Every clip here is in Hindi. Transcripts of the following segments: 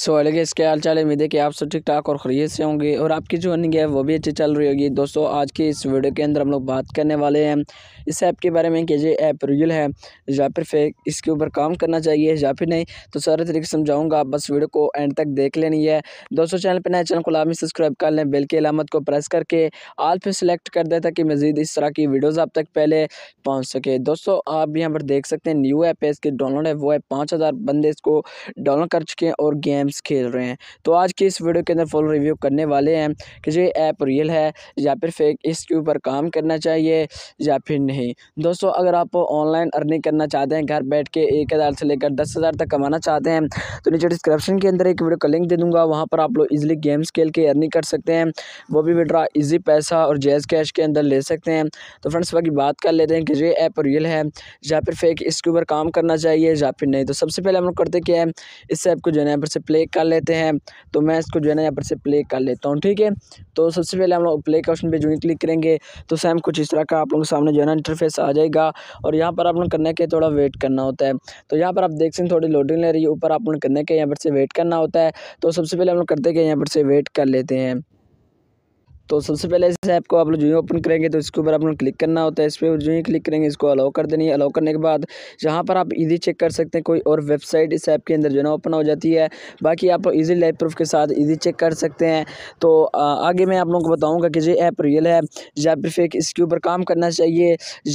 सो अलग है इसके हाल चाल उम्मीद है कि आप सब ठीक ठाक और खरीद से होंगे और आपकी जो अर्निंग है वो भी अच्छी चल रही होगी दोस्तों आज के इस वीडियो के अंदर हम लोग बात करने वाले हैं इस ऐप के बारे में कि ये ऐप रियल है या फिर फेक इसके ऊपर काम करना चाहिए या फिर नहीं तो सारे तरीके से समझाऊँगा बस वीडियो को एंड तक देख लेनी है दोस्तों चैनल पर नए चैनल को लाभ सब्सक्राइब कर लें बिल की अलामत को प्रेस करके आल फिर सेलेक्ट कर दें ताकि मज़ीद इस तरह की वीडियोज़ आप तक पहले पहुँच सके दोस्तों आप यहाँ पर देख सकते हैं न्यू ऐप है इसकी डाउनलोड है वो है पाँच बंदे इसको डाउनलोड कर चुके हैं और गेम गेम्स खेल रहे हैं तो आज के इस वीडियो के अंदर फुल रिव्यू करने वाले हैं कि जो ऐप रियल है या फिर फेक इसके ऊपर काम करना चाहिए या फिर नहीं दोस्तों अगर आप ऑनलाइन अर्निंग करना चाहते हैं घर बैठ के एक हज़ार से लेकर दस हज़ार तक कमाना चाहते हैं तो नीचे डिस्क्रिप्शन के अंदर एक वीडियो का लिंक दे दूँगा वहाँ पर आप लोग ईजिली गेम्स खेल के अर्निंग कर सकते हैं वो भी विड्रा ईजी पैसा और जैज़ कैश के अंदर ले सकते हैं तो फ्रेंड्स बाकी बात कर लेते हैं कि ये ऐप रियल है या फिर फेक इसके ऊपर काम करना चाहिए या फिर नहीं तो सबसे पहले हम लोग करते क्या है इस ऐप को जो है पर से प्ले प्ले कर लेते हैं तो मैं इसको जो है ना यहाँ पर से प्ले कर लेता हूँ ठीक है तो सबसे पहले हम लोग प्ले के ऑप्शन पर जो है क्लिक करेंगे तो सेम कुछ इस तरह का आप लोगों के सामने जो है ना इंटरफेस आ जाएगा और यहाँ पर आप लोग करने के थोड़ा वेट करना होता है तो यहाँ पर आप देख सकते हैं थोड़ी लोडिंग ले रही है ऊपर आप लोग करने के यहाँ पर से वेट करना होता है तो सबसे पहले हम लोग करते हैं यहाँ पर से वेट कर लेते हैं तो सबसे पहले इस ऐप को आप लोग जो ही ओपन करेंगे तो इसके ऊपर आप लोग क्लिक करना होता है इस पर जो ही क्लिक करेंगे इसको अलाउ कर देनी है अलाउ करने के बाद यहाँ पर आप ईजी चेक कर सकते हैं कोई और वेबसाइट इस ऐप के अंदर जो है ना ओपन हो जाती है बाकी आप लोग ईजी लाइव प्रूफ के साथ ईजी चेक कर सकते हैं तो आगे मैं आप लोगों को बताऊँगा कि ये ऐप रियल है या फिर फेक इसके ऊपर काम करना चाहिए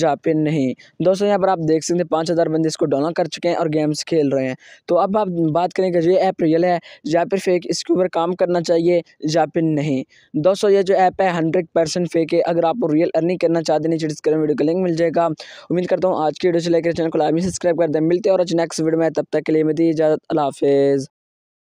या फिर नहीं दोस्तों यहाँ पर आप देख सकते हैं पाँच हज़ार बंदे इसको डाउनलोड कर चुके हैं और गेम्स खेल रहे हैं तो अब आप बात करें कि ये ऐप रियल है या फिर फेक इसके ऊपर काम करना चाहिए या फिर नहीं दोस्तों ये जो ऐप ऐप है हंड्रेड परसेंट फेक है अगर आप रियल अर्निंग करना चाहते नहीं नीचे डिस्क्रिप्शन वीडियो का लिंक मिल जाएगा उम्मीद करता हूँ आज की वीडियो से लेकर चैनल को लाइव सब्सक्राइब कर दें मिलते हैं और नेक्स्ट वीडियो में तब तक के लिए मेरी इजाज़त अला हाफेज़